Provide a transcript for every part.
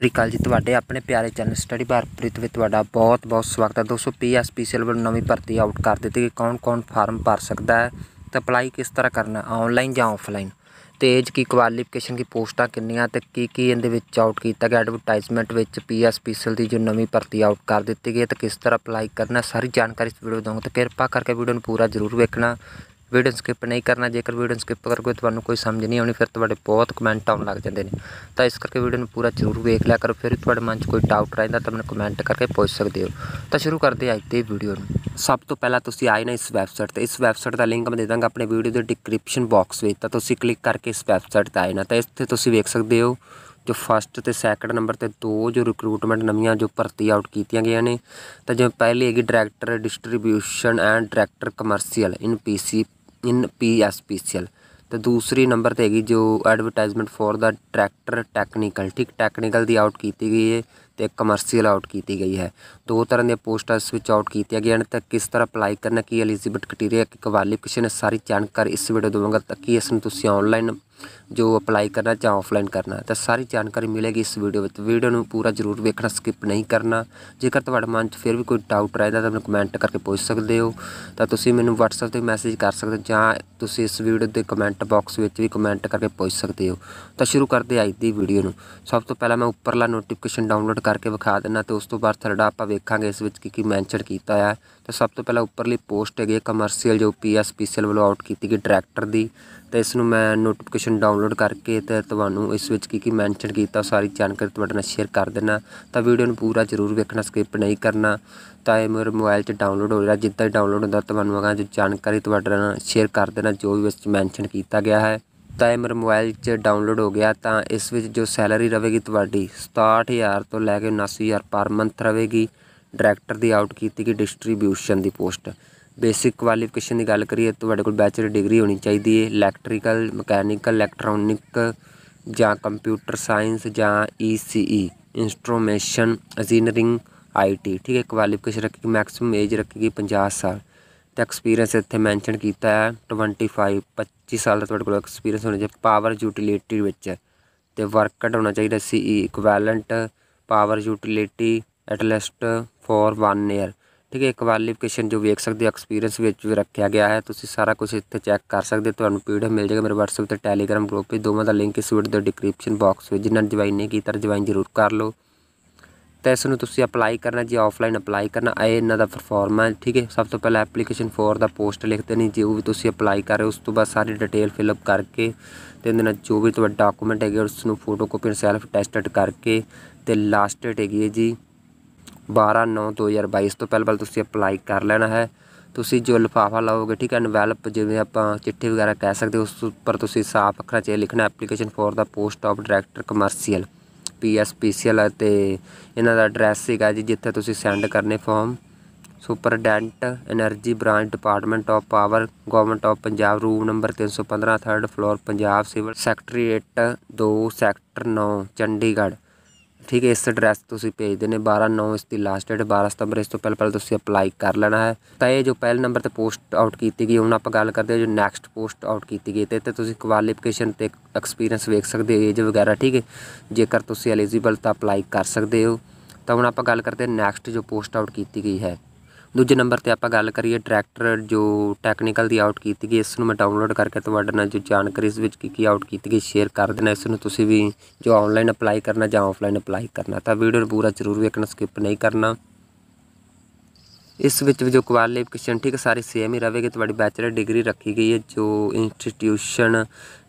ਸ੍ਰੀ ਅਕਾਲ ਜੀ ਤੁਹਾਡੇ ਆਪਣੇ ਪਿਆਰੇ ਚੈਨਲ ਸਟੱਡੀ ਬਾਰ ਪ੍ਰੀਤ ਵਿੱਚ ਤੁਹਾਡਾ ਬਹੁਤ ਬਹੁਤ ਸਵਾਗਤ ਹੈ ਦੋਸਤੋ ਪੀਐਸਪੀਸੀਐਲ ਵੱਲੋਂ ਨਵੀਂ ਭਰਤੀ ਆਊਟ ਕਰ ਦਿੱਤੀ ਗਈ ਕੌਣ-ਕੌਣ ਫਾਰਮ ਭਰ ਸਕਦਾ ਹੈ ਤੇ ਅਪਲਾਈ ਕਿਸ ਤਰ੍ਹਾਂ ਕਰਨਾ ਆਨਲਾਈਨ ਜਾਂ ਆਫਲਾਈਨ ਤੇ ਕੀ ਕੁਆਲੀਫਿਕੇਸ਼ਨ ਕੀ ਪੋਸਟਾਂ ਕਿੰਨੀਆਂ ਤੇ ਕੀ ਕੀ ਇਹਦੇ ਵਿੱਚ ਆਊਟ ਕੀਤਾ ਗਿਆ ਐਡਵਰਟਾਈਜ਼ਮੈਂਟ ਵਿੱਚ ਪੀਐਸਪੀਸੀਐਲ ਦੀ ਜੋ ਨਵੀਂ ਭਰਤੀ ਆਊਟ ਕਰ ਦਿੱਤੀ ਗਈ ਤੇ ਕਿਸ ਤਰ੍ਹਾਂ ਅਪਲਾਈ ਕਰਨਾ ਸਾਰੀ ਜਾਣਕਾਰੀ ਇਸ ਵੀਡੀਓ ਦਊਂਗਾ ਤੇ ਕਿਰਪਾ ਕਰਕੇ ਵੀਡੀਓ ਨੂੰ ਪੂਰਾ ਜ਼ਰੂਰ ਵੇਖਣਾ ਵੀਡੀਓ ਸਕਿਪ ਨਹੀਂ ਕਰਨਾ ਜੇਕਰ ਵੀਡੀਓ ਸਕਿਪ ਕਰੋਗੇ ਤੁਹਾਨੂੰ ਕੋਈ ਸਮਝ ਨਹੀਂ ਆਉਣੀ ਫਿਰ ਤੁਹਾਡੇ ਬਹੁਤ ਕਮੈਂਟ ਆਉਣ ਲੱਗ ਜਾਂਦੇ ਨੇ ਤਾਂ ਇਸ ਕਰਕੇ ਵੀਡੀਓ ਨੂੰ ਪੂਰਾ ਜ਼ਰੂਰ ਵੇਖ ਲਿਆ ਕਰੋ ਫਿਰ ਤੁਹਾਡੇ ਮਨ 'ਚ ਕੋਈ ਡਾਊਟ ਰਹਿੰਦਾ ਤਾਂ ਮੈਨੂੰ ਕਮੈਂਟ ਕਰਕੇ ਪੁੱਛ ਸਕਦੇ ਹੋ ਤਾਂ ਸ਼ੁਰੂ ਕਰਦੇ ਅੱਜ ਦੀ ਵੀਡੀਓ ਨੂੰ ਸਭ ਤੋਂ ਪਹਿਲਾਂ ਤੁਸੀਂ ਆਏ ਨਾ ਇਸ ਵੈਬਸਾਈਟ ਤੇ ਇਸ ਵੈਬਸਾਈਟ ਦਾ ਲਿੰਕ ਮੈਂ ਦੇ ਦਾਂਗਾ ਆਪਣੇ ਵੀਡੀਓ ਦੇ ਡਿਸਕ੍ਰਿਪਸ਼ਨ ਬਾਕਸ ਵਿੱਚ ਤਾਂ ਤੁਸੀਂ ਕਲਿੱਕ ਕਰਕੇ ਇਸ ਵੈਬਸਾਈਟ ਤੇ ਆਏ ਨਾ ਤਾਂ ਇੱਥੇ ਤੁਸੀਂ ਵੇਖ ਸਕਦੇ ਹੋ ਜੋ ਫਰਸਟ ਤੇ ਸੈਕੰਡ ਨੰਬਰ ਤੇ ਦੋ ਜੋ ਰਿਕਰੂਟਮੈਂਟ ਨਵੀਆਂ ਜੋ ਭਰਤੀ ਆਊਟ ਕੀਤੀਆਂ ਗਈਆਂ ਨੇ ਤਾਂ ਜਿਵੇਂ ਪਹਿਲੀ ਹੈਗੀ director distribution and director commercial in PC in P S P C L ਤੇ ਦੂਸਰੀ ਨੰਬਰ ਤੇ ਹੈਗੀ ਜੋ ਐਡਵਰਟਾਈਜ਼ਮੈਂਟ ਫੋਰ ਦਾ ਟਰੈਕਟਰ ਟੈਕਨੀਕਲ ਠੀਕ ਟੈਕਨੀਕਲ ਦੀ ਆਊਟ ਕੀਤੀ ਗਈ ਹੈ ਤੇ ਕਮਰਸ਼ੀਅਲ ਆਊਟ ਕੀਤੀ ਗਈ ਹੈ ਦੋ ਤਰ੍ਹਾਂ ਦੇ ਪੋਸਟਾਂ ਸਵਿਚ ਆਊਟ ਕੀਤੀਆਂ ਗਈਆਂ ਹਨ ਤਾਂ ਕਿਸ ਤਰ੍ਹਾਂ ਅਪਲਾਈ ਕਰਨਾ ਕੀ ਐਲੀਜੀਬਿਲਟੀ ਕ੍ਰਾਈਟੇਰੀਆ ਕੀ ਕੁਆਲੀਫਿਕੇਸ਼ਨ ਸਾਰੀ ਜਾਣਕਾਰੀ ਇਸ ਵੀਡੀਓ ਦਵਾਂਗਾ ਤਾਂ ਕਿ ਇਸ ਨੂੰ ਤੁਸੀਂ ਆਨਲਾਈਨ ਜੋ ਅਪਲਾਈ ਕਰਨਾ ਚਾਹ ਆਫਲਾਈਨ ਕਰਨਾ ਤਾਂ ਸਾਰੀ ਜਾਣਕਾਰੀ ਮਿਲੇਗੀ ਇਸ ਵੀਡੀਓ ਵਿੱਚ ਵੀਡੀਓ ਨੂੰ ਪੂਰਾ ਜ਼ਰੂਰ ਵੇਖਣਾ ਸਕਿਪ ਨਹੀਂ ਕਰਨਾ ਜੇਕਰ ਤੁਹਾਡੇ ਮਨ 'ਚ ਫਿਰ ਵੀ ਕੋਈ ਡਾਊਟ ਰਹਿੰਦਾ ਤਾਂ ਮੈਨੂੰ ਕਮੈਂਟ ਕਰਕੇ ਪੁੱਛ ਸਕਦੇ ਹੋ ਤਾਂ ਤੁਸੀਂ ਮੈਨੂੰ WhatsApp ਤੇ ਮੈਸੇਜ ਕਰ ਸਕਦੇ ਹੋ ਜਾਂ ਤੁਸੀਂ ਇਸ ਵੀਡੀਓ ਦੇ ਕਮੈਂਟ ਬਾਕਸ ਵਿੱਚ ਵੀ ਕਮੈਂਟ ਕਰਕੇ ਪੁੱਛ ਸਕਦੇ ਹੋ ਤਾਂ ਸ਼ੁਰੂ ਕਰਦੇ ਅੱਜ ਦੀ ਵੀਡੀਓ ਨੂੰ ਸਭ ਤੋਂ ਪਹਿਲਾਂ ਮੈਂ ਉੱਪਰਲਾ ਨੋਟੀਫਿਕੇਸ਼ਨ ਡਾਊਨਲੋਡ ਕਰਕੇ ਵਿਖਾ ਦਿੰਦਾ ਤੇ ਉਸ ਤੋਂ ਬਾਅਦ ਥਰੜਾ ਆਪਾਂ ਵੇਖਾਂਗੇ ਇਸ ਵਿੱਚ ਕੀ ਕੀ ਮੈਂਸ਼ਨ ਕੀਤਾ ਆ ਤਾਂ ਸਭ ਤੋਂ ਪਹਿਲਾਂ ਉੱਪਰਲੀ ਪੋਸਟ ਹੈਗੀ ਕਮਰਸ਼ੀਅਲ ਜੋ ਪੀਐਸਪੀਸੀਐਲ ਵੱਲੋਂ ਆਊਟ ਕੀਤੀ ਗਈ ਡਾਇਰੈਕਟਰ ਦੀ ਤਾਂ ਇਸ ਨੂੰ ਮੈਂ ਨੋਟੀਫਿਕੇਸ਼ਨ ਡਾਊਨਲੋਡ ਕਰਕੇ ਤੇ ਤੁਹਾਨੂੰ ਇਸ ਵਿੱਚ ਕੀ ਕੀ ਮੈਂਸ਼ਨ ਕੀਤਾ ਸਾਰੀ ਜਾਣਕਾਰੀ ਤੁਹਾਡੇ ਨਾਲ ਸ਼ੇਅਰ ਕਰ ਦੇਣਾ ਤਾਂ ਵੀਡੀਓ ਨੂੰ ਪੂਰਾ ਜ਼ਰੂਰ ਵੇਖਣਾ ਸਕਿਪ ਨਹੀਂ ਕਰਨਾ ਤਾਂ ਇਹ ਮੇਰੇ ਮੋਬਾਈਲ 'ਚ ਡਾਊਨਲੋਡ ਹੋ ਰਿਹਾ ਜਿੱਦਾਂ ਹੀ ਡਾਊਨਲੋਡ ਹੁੰਦਾ ਤੁਹਾਨੂੰ ਅਗਾਂ ਜੋ ਜਾਣਕਾਰੀ ਤੁਹਾਡੇ ਨਾਲ ਸ਼ੇਅਰ ਕਰ ਦੇਣਾ ਜੋ ਵੀ ਵਿੱਚ ਮੈਂਸ਼ਨ ਕੀਤਾ ਗਿਆ ਹੈ ਤਾਂ ਇਹ ਮੇਰੇ ਮੋਬਾਈਲ 'ਚ ਡਾਊਨਲੋਡ ਹੋ ਗਿਆ ਤਾਂ ਇਸ ਵਿੱਚ ਜੋ ਸੈਲਰੀ ਰਹੇਗੀ ਤੁਹਾਡੀ 67000 ਤੋਂ ਲੈ ਕੇ 79000 ਪਰ ਮੰਥ ਰਹੇਗੀ ਡਾਇਰੈਕਟਰ ਦੀ ਆਊਟ ਕੀਤੀ ਗਈ ਡਿਸਟ੍ਰੀਬਿਊਸ਼ਨ ਦੀ ਪੋਸਟ ਬੇਸਿਕ ਕੁਆਲੀਫਿਕੇਸ਼ਨ ਦੀ ਗੱਲ ਕਰੀਏ ਤੁਹਾਡੇ ਕੋਲ ਬੈਚਲਰ ਡਿਗਰੀ ਹੋਣੀ ਚਾਹੀਦੀ ਹੈ ਇਲੈਕਟ੍ਰੀਕਲ ਮਕੈਨੀਕਲ ਇਲੈਕਟ੍ਰੋਨਿਕ ਜਾਂ ਕੰਪਿਊਟਰ ਸਾਇੰਸ ਜਾਂ ਈਸੀਈ ਇੰਸਟਰੂਮੇਸ਼ਨ ਇੰਜੀਨੀਅਰਿੰਗ ਆਈਟੀ ਠੀਕ ਹੈ ਕੁਆਲੀਫਿਕੇਸ਼ਨ ਰੱਖੀ ਮੈਕਸਿਮਮ ਏਜ ਰੱਖੀ ਗਈ 50 ਸਾਲ ਤੇ ਐਕਸਪੀਰੀਅੰਸ ਇੱਥੇ ਮੈਂਸ਼ਨ ਕੀਤਾ ਹੈ 25 25 ਸਾਲ ਦਾ ਤੁਹਾਡੇ ਕੋਲ ਐਕਸਪੀਰੀਅੰਸ ਹੋਣਾ ਚਾਹੀਦਾ ਪਾਵਰ ਯੂਟਿਲਿਟੀ ਵਿੱਚ ਤੇ ਵਰਕਡ ਹੋਣਾ ਚਾਹੀਦਾ ਸੀ equivalent power utility at least for 1 year ਠੀਕ ਹੈ ਕੁਆਲੀਫਿਕੇਸ਼ਨ ਜੋ ਵੇਖ ਸਕਦੇ ਹੋ ਐਕਸਪੀਰੀਅੰਸ ਵਿੱਚ ਵੀ ਰੱਖਿਆ ਗਿਆ ਹੈ ਤੁਸੀਂ ਸਾਰਾ ਕੁਝ ਇੱਥੇ ਚੈੱਕ ਕਰ ਸਕਦੇ ਤੁਹਾਨੂੰ ਪੀਡੀਐਫ ਮਿਲ ਜਾਏਗਾ ਮੇਰੇ WhatsApp ਤੇ Telegram ਗਰੁੱਪ ਵਿੱਚ ਦੋਵਾਂ ਦਾ ਲਿੰਕ ਇਸ ਵੀਡੀਓ ਦੇ ਡਿਸਕ੍ਰਿਪਸ਼ਨ ਬਾਕਸ ਵਿੱਚ ਜਿੰਨਾਂ ਨੇ ਜੁਆਇਨ ਨਹੀਂ ਕੀਤਾ ਜੁਆਇਨ ਜ਼ਰੂਰ ਕਰ ਲਓ ਤਾਂ ਇਸ ਨੂੰ ਤੁਸੀਂ ਅਪਲਾਈ ਕਰਨਾ ਜੀ ਆਫਲਾਈਨ ਅਪਲਾਈ ਕਰਨਾ ਆਏ ਇਹਨਾਂ ਦਾ ਪਰਫਾਰਮੈਂਸ ਠੀਕ ਹੈ ਸਭ ਤੋਂ ਪਹਿਲਾਂ ਐਪਲੀਕੇਸ਼ਨ ਫੋਰ ਦਾ ਪੋਸਟ ਲਿਖ ਦੇਣੀ ਜੇ ਉਹ ਵੀ ਤੁਸੀਂ ਅਪਲਾਈ ਕਰ ਰਹੇ ਉਸ ਤੋਂ ਬਾਅਦ ਸਾਰੀ ਡਿਟੇਲ ਫਿਲ ਅਪ ਕਰਕੇ ਤੇ ਇਹਨਾਂ ਜੋ ਵੀ ਤੁਹਾਡਾ ਡਾਕੂਮੈਂਟ ਹੈਗੇ ਉਸ ਨੂੰ ਫੋਟੋਕਾਪੀ ਸੈਲਫ ਟੈਸਟਡ ਕਰਕੇ ਤੇ ਲਾਸਟ ਡੇਟ ਹੈਗੀ ਹੈ ਜੀ 12 9 2022 ਤੋਂ ਪਹਿਲਾਂ ਪਹਿਲਾਂ ਤੁਸੀਂ ਅਪਲਾਈ ਕਰ ਲੈਣਾ ਹੈ ਤੁਸੀਂ ਜੋ ਲਫਾਫਾ ਲਾਓਗੇ ਠੀਕ ਹੈ ਐਨਵੈਲਪ ਜਿਵੇਂ ਆਪਾਂ ਚਿੱਠੀ ਵਗੈਰਾ ਕਹਿ ਸਕਦੇ ਉਸ ਉੱਪਰ ਤੁਸੀਂ ਸਾਫ਼ ਅੱਖਰਾਂ 'ਚ ਲਿਖਣਾ ਐਪਲੀਕੇਸ਼ਨ ਫੋਰ ਦਾ post of director commercial PSPCL ਅਤੇ ਇਹਨਾਂ ਦਾ ਐਡਰੈਸ ਹੈਗਾ ਜੀ ਜਿੱਥੇ ਤੁਸੀਂ ਸੈਂਡ ਕਰਨੇ form superintendent energy branch department of power government of Punjab room number 315 3rd floor Punjab civil secretariat 2 sector 9 Chandigarh ਠੀਕ ਹੈ ਇਸ ਐਡਰੈਸ ਤੁਸੀਂ ਭੇਜ ਦੇਣੇ 12 9 ਇਸ ਦੀ ਲਾਸਟ ਡੇਟ 12 ਸਤੰਬਰ ਇਸ ਤੋਂ ਪਹਿਲਾਂ ਪਹਿਲਾਂ ਤੁਸੀਂ ਅਪਲਾਈ ਕਰ ਲੈਣਾ ਹੈ ਤਾਂ ਇਹ ਜੋ ਪਹਿਲੇ ਨੰਬਰ ਤੇ ਪੋਸਟ ਆਊਟ ਕੀਤੀ ਗਈ ਹੁਣ ਆਪਾਂ ਗੱਲ ਕਰਦੇ ਹਾਂ ਜੋ ਨੈਕਸਟ ਪੋਸਟ ਆਊਟ ਕੀਤੀ ਗਈ ਤੇ ਤੁਸੀਂ ਕੁਆਲੀਫਿਕੇਸ਼ਨ ਤੇ ਐਕਸਪੀਰੀਅੰਸ ਵੇਖ ਸਕਦੇ ਹੋ ਏਜ ਵਗੈਰਾ ਠੀਕ ਹੈ ਜੇਕਰ ਤੁਸੀਂ ਐਲੀਜੀਬਲ ਤਾਂ ਅਪਲਾਈ ਕਰ ਸਕਦੇ ਹੋ ਤਾਂ ਹੁਣ ਆਪਾਂ ਗੱਲ ਕਰਦੇ ਹਾਂ ਨੈਕਸਟ ਜੋ ਪੋਸਟ ਆਊਟ ਕੀਤੀ ਗਈ ਹੈ ਦੂਜੇ ਨੰਬਰ ਤੇ ਆਪਾਂ ਗੱਲ ਕਰੀਏ ਟਰੈਕਟਰ ਜੋ ਟੈਕਨੀਕਲ ਦੀ ਆਊਟ ਕੀਤੀ ਗਈ ਇਸ ਨੂੰ ਮੈਂ ਡਾਊਨਲੋਡ ਕਰਕੇ ਤੁਹਾਡੇ ਨਾਲ ਜੋ ਜਾਣਕਾਰੀ ਇਸ ਵਿੱਚ ਕੀ ਕੀ ਆਊਟ ਕੀਤੀ ਗਈ ਸ਼ੇਅਰ ਕਰ ਦੇਣਾ ਇਸ ਨੂੰ ਤੁਸੀਂ ਵੀ ਜੋ ਆਨਲਾਈਨ ਅਪਲਾਈ ਕਰਨਾ ਜਾਂ ਆਫਲਾਈਨ ਅਪਲਾਈ ਕਰਨਾ ਤਾਂ ਵੀਡੀਓ ਨੂੰ ਪੂਰਾ ਜ਼ਰੂਰ ਵੇਖਣਾ ਸਕਿਪ ਨਹੀਂ ਕਰਨਾ ਇਸ ਵਿੱਚ ਜੋ ਕੁਆਲੀਫਿਕੇਸ਼ਨ ਠੀਕ ਸਾਰੇ ਸੇਮ ਹੀ ਰਹੇਗੇ ਤੁਹਾਡੀ ਬੈਚਲਰ ਡਿਗਰੀ ਰੱਖੀ ਗਈ ਹੈ ਜੋ institution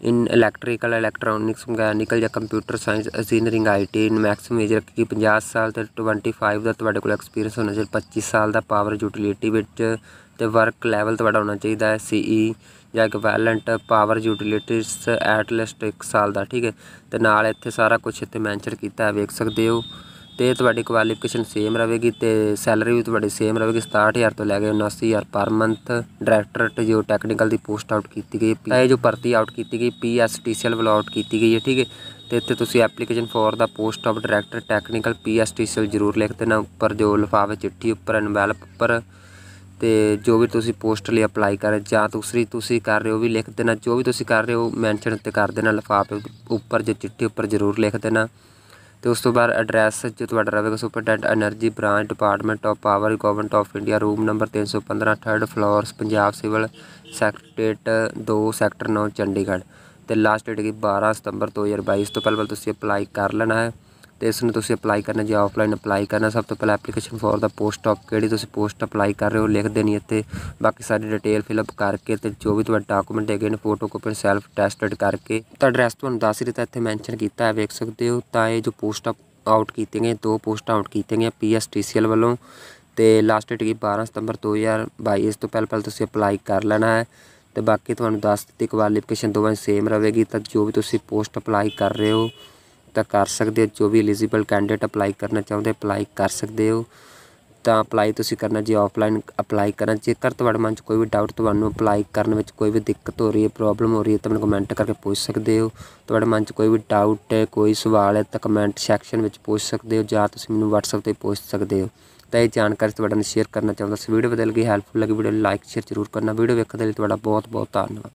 in electrical electronics mechanical ਜਾਂ computer science engineering IT in max major ਰੱਖੀ ਗਈ 50 ਸਾਲ ਤੇ 25 ਦਾ ਤੁਹਾਡੇ ਕੋਲ ਐਕਸਪੀਰੀਅੰਸ ਹੋਣਾ ਚਾਹੀਦਾ 25 ਸਾਲ ਦਾ ਪਾਵਰ ਯੂਟਿਲਿਟੀ ਵਿੱਚ ਤੇ ਵਰਕ ਲੈਵਲ ਤੁਹਾਡਾ ਹੋਣਾ ਚਾਹੀਦਾ ਹੈ ਸੀਈ e ਜਾਂ ਇਕਵੈਲੈਂਟ ਪਾਵਰ ਐਟ ਲਿਸਟ 1 ਸਾਲ ਦਾ ਠੀਕ ਹੈ ਤੇ ਨਾਲ ਇੱਥੇ ਸਾਰਾ ਕੁਝ ਇੱਥੇ ਮੈਂਸ਼ਨ ਕੀਤਾ ਹੈ ਵੇਖ ਸਕਦੇ ਹੋ ਤੇ ਤੁਹਾਡੀ ਕੁਆਲੀਫਿਕੇਸ਼ਨ ਸੇਮ ਰਹੇਗੀ ਤੇ ਸੈਲਰੀ ਵੀ ਤੁਹਾਡੀ ਸੇਮ ਰਹੇਗੀ 67000 ਤੋਂ ਲੈ ਕੇ 79000 ਪਰ ਮੰਥ ਡਾਇਰੈਕਟਰ ਜੋ ਟੈਕਨੀਕਲ ਦੀ ਪੋਸਟ ਆਊਟ ਕੀਤੀ ਗਈ ਹੈ ਇਹ ਜੋ ਭਰਤੀ ਆਊਟ ਕੀਤੀ ਗਈ ਪੀਐਸਟੀਸੀਐਲ ਵੱਲੋਂ ਆਊਟ ਕੀਤੀ ਗਈ ਹੈ ਠੀਕ ਹੈ ਤੇ ਇੱਥੇ ਤੁਸੀਂ ਐਪਲੀਕੇਸ਼ਨ ਫੋਰ ਦਾ post of director technical PSTCL ਜ਼ਰੂਰ ਲਿਖ ਦੇਣਾ ਉੱਪਰ ਜੋ ਲਫਾਫੇ ਚਿੱਠੀ ਉੱਪਰ ਐਨਵੈਲਪ ਉੱਪਰ ਤੇ ਜੋ ਵੀ ਤੁਸੀਂ ਪੋਸਟ ਲਈ ਅਪਲਾਈ ਕਰ ਜਾਂ ਦੂਸਰੀ ਤੁਸੀਂ ਕਰ ਰਹੇ ਹੋ ਵੀ ਲਿਖ ਦੇਣਾ ਜੋ ਵੀ ਤੁਸੀਂ ਕਰ ਰਹੇ ਹੋ ਮੈਂਸ਼ਨ ਉੱਤੇ ਕਰ ਦੇਣਾ ਲਫਾਫੇ ਉੱਪਰ ਜੋ ਚਿੱਠੀ ਉੱਪਰ ਜ਼ਰੂਰ ਲਿਖ ਦੇਣਾ ਤੇ ਉਸ ਤੋਂ ਬਾਅਦ ਐਡਰੈਸ ਜੋ ਤੁਹਾਡਾ ਰਹੇਗਾ superintendent energy branch department of power government of India room number 315 3rd floor Punjab civil secretariat 2 sector 9 Chandigarh ਤੇ ਲਾਸਟ ਡੇਟ ਕੀ 12 ਸਤੰਬਰ 2022 ਤੋਂ ਪਹਿਲਾਂ ਤੁਸੀਂ ਅਪਲਾਈ ਕਰ ਲੈਣਾ ਹੈ ਤੇ ਇਸ ਨੂੰ ਤੁਸੀਂ ਅਪਲਾਈ ਕਰਨਾ ਜੇ ਆਫਲਾਈਨ ਅਪਲਾਈ ਕਰਨਾ ਸਭ ਤੋਂ ਪਹਿਲਾਂ ਐਪਲੀਕੇਸ਼ਨ ਫਾਰ ਦਾ ਪੋਸਟ ਆਫ ਕਿਹੜੀ ਤੁਸੀਂ ਪੋਸਟ ਅਪਲਾਈ ਕਰ ਰਹੇ ਹੋ ਲਿਖ ਦੇਣੀ ਇੱਥੇ ਬਾਕੀ ਸਾਰੀ ਡਿਟੇਲ ਫਿਲ ਅਪ ਕਰਕੇ ਤੇ ਜੋ ਵੀ ਤੁਹਾਡਾ ਡਾਕੂਮੈਂਟ ਹੈਗੇ ਨੇ ਫੋਟੋ ਕਾਪੀ ਸੈਲਫ ਟੈਸਟਡ ਕਰਕੇ ਤਾਂ ਐਡਰੈਸ ਤੁਹਾਨੂੰ ਦੱਸ ਦਿੱਤਾ ਇੱਥੇ ਮੈਂਸ਼ਨ ਕੀਤਾ ਹੈ ਵੇਖ ਸਕਦੇ ਹੋ ਤਾਂ ਇਹ ਜੋ ਪੋਸਟ ਆਊਟ ਕੀਤੇ ਗਏ ਦੋ ਪੋਸਟ ਆਊਟ ਕੀਤੇ ਗਏ ਪੀਐਸਟੀਸੀਐਲ ਵੱਲੋਂ ਤੇ ਲਾਸਟ ਡੇਟ ਕੀ 12 ਸਤੰਬਰ 2022 ਇਸ ਤੋਂ ਪਹਿਲਾਂ ਪਹਿਲ ਤੁਸੀਂ ਅਪਲਾਈ ਕਰ ਲੈਣਾ ਹੈ ਤੇ ਬਾਕੀ ਤੁਹਾਨੂੰ ਦੱਸ ਦਿੱਤੀ ਕੁਆਲੀਫਿਕੇਸ਼ਨ ਦੋਵਾਂ ਸੇਮ ਰਹੇਗੀ ਤਾਂ ਜੋ ਵੀ ਤੁਸੀਂ ਪੋਸਟ ਅਪਲਾਈ ਕਰ ਰਹੇ ਹੋ ਤਾਂ ਕਰ ਸਕਦੇ ਹੋ ਜੋ ਵੀ ਐਲੀਜੀਬਲ ਕੈਂਡੀਡੇਟ ਅਪਲਾਈ ਕਰਨਾ ਚਾਹੁੰਦੇ ਅਪਲਾਈ ਕਰ ਸਕਦੇ ਹੋ ਤਾਂ ਅਪਲਾਈ ਤੁਸੀਂ ਕਰਨਾ ਜੇ ਆਫਲਾਈਨ ਅਪਲਾਈ ਕਰਨਾ ਜੇਕਰ ਤੁਹਾਡੇ ਮਨ 'ਚ ਕੋਈ ਵੀ ਡਾਊਟ ਤੁਹਾਨੂੰ ਅਪਲਾਈ ਕਰਨ ਵਿੱਚ ਕੋਈ ਵੀ ਦਿੱਕਤ ਹੋ ਰਹੀ ਹੈ ਪ੍ਰੋਬਲਮ ਹੋ ਰਹੀ ਹੈ ਤਾਂ ਮੈਨੂੰ ਕਮੈਂਟ ਕਰਕੇ ਪੁੱਛ ਸਕਦੇ ਹੋ ਤੁਹਾਡੇ ਮਨ 'ਚ ਕੋਈ ਵੀ ਡਾਊਟ ਹੈ ਕੋਈ ਸਵਾਲ ਹੈ ਤਾਂ ਕਮੈਂਟ ਸੈਕਸ਼ਨ ਵਿੱਚ ਪੁੱਛ ਸਕਦੇ ਹੋ ਜਾਂ ਤੁਸੀਂ ਮੈਨੂੰ WhatsApp ਤੇ ਪੁੱਛ ਸਕਦੇ ਹੋ ਤਾਂ ਇਹ ਜਾਣਕਾਰੀ ਤੁਹਾਡੇ ਨਾਲ ਸ਼ੇਅਰ ਕਰਨਾ ਚਾਹੁੰਦਾ ਸੀ ਵੀਡੀਓ ਬਦਲ ਗਈ ਹੈਲਪਫੁਲ ਲੱਗੀ ਵੀਡੀਓ ਲਾਈਕ ਸ਼ੇਅਰ ਜ਼ਰੂਰ ਕਰਨਾ ਵੀਡੀਓ ਵੇਖਣ ਦੇ ਲਈ ਤੁਹਾਡਾ ਬਹੁਤ ਬਹੁਤ ਧੰਨਵਾਦ